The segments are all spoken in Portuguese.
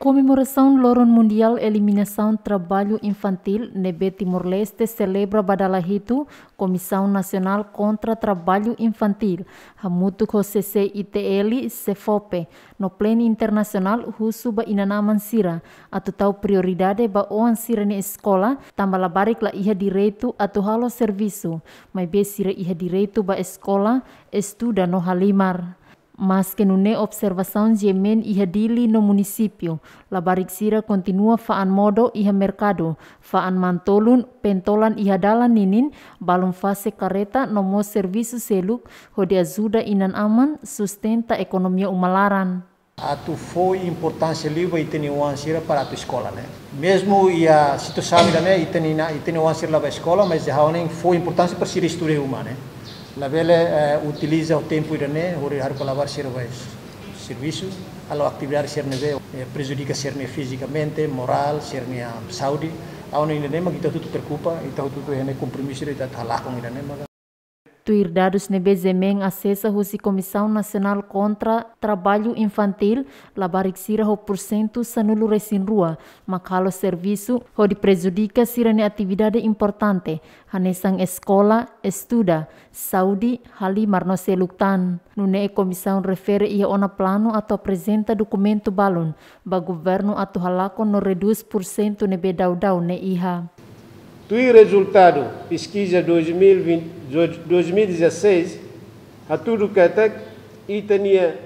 Comemoração Loron Mundial Eliminação Trabalho Infantil Nebe Timor-Leste celebra Badalahitu, Comissão Nacional contra Trabalho Infantil, Hamutu CC ITL CEFOPE, no plano internacional Husuba Inanaman Sira, atau tau prioridade ba oan sira ne escola, tambala barik la iha direito atau halo servisu, mai be sira iha direito ba escola, estuda no halimar. mas que nune observação Yemen iha dili no município, la sira continua faan modo iha mercado, faan mantolun, pentolan iha dalan ninin, balum fase no nomo serviço seluk, hodia zuda inan aman, sustenta ekonomia umalaran. Atu foi importância livre e tem sira para tu escola, né? Mesmo e situ situação, né, e tem nuanceira lá para a escola, mas já foi importância para sira estudar uma, né? Labele velha eh, utiliza o tempo irane, hori har colaborar servais serviço, alo atividade ser eh, neve prejudica ser ne fisicamente, moral, ser ne saúde. Aun irane que está tudo terkupa, kita tudo irane compromisso irane talakong irane ma Tuirdados Nebezemeng acessa a Comissão Nacional contra Trabalho Infantil, labarik sira ho porcento sanulu resin rua, makalo serviço ho di prejudica sira ne atividade importante, hanesang escola, estuda, saudi, hali marno seluktan. Nune e comissão refere ia ona plano atau apresenta documento balon, ba governo ato halako no reduz porcento nebe daudau ne iha. Tui resultado, pesquisa 2020, 2016, a tudo que até e tinha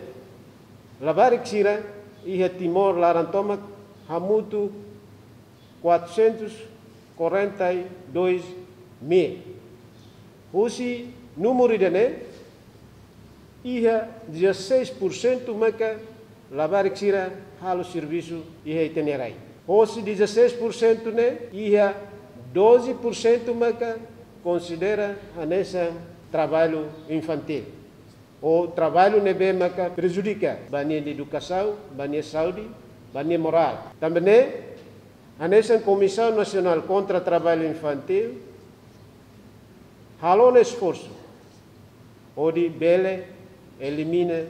lavar xira e a timor larantoma hamutu 442 mil. Hoje, número de né, ia 16% maca lavar xira halo serviço e itinerai. Hoje 16% né, ia 12% Maca considera a nessa trabalho infantil. O trabalho nebe Maca prejudica bani educação, bani saúde, bani moral. Também a nessa Comissão Nacional contra o Trabalho Infantil halou esforço onde Bele elimina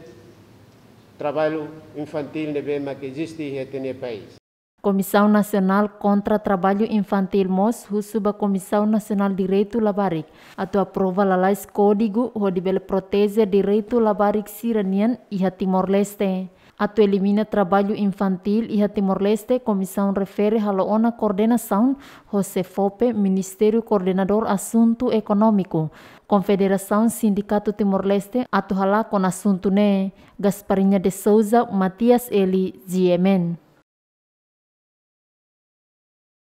trabalho infantil nebe Maca existe e tem país. Comissão Nacional contra Trabalho Infantil MOS, Suba Comissão Nacional Direito Labarik, atau aprova lalais código o dibel protege direito labaric siranian e Timor-Leste. a tua elimina trabalho infantil e Timor-Leste, comissão refere ona coordenação, José Fope, Ministério Coordenador Assunto Econômico, Confederação Sindicato Timor-Leste, a tua lá com assunto ne, Gasparinha de Souza, Matias Eli, Ziemen.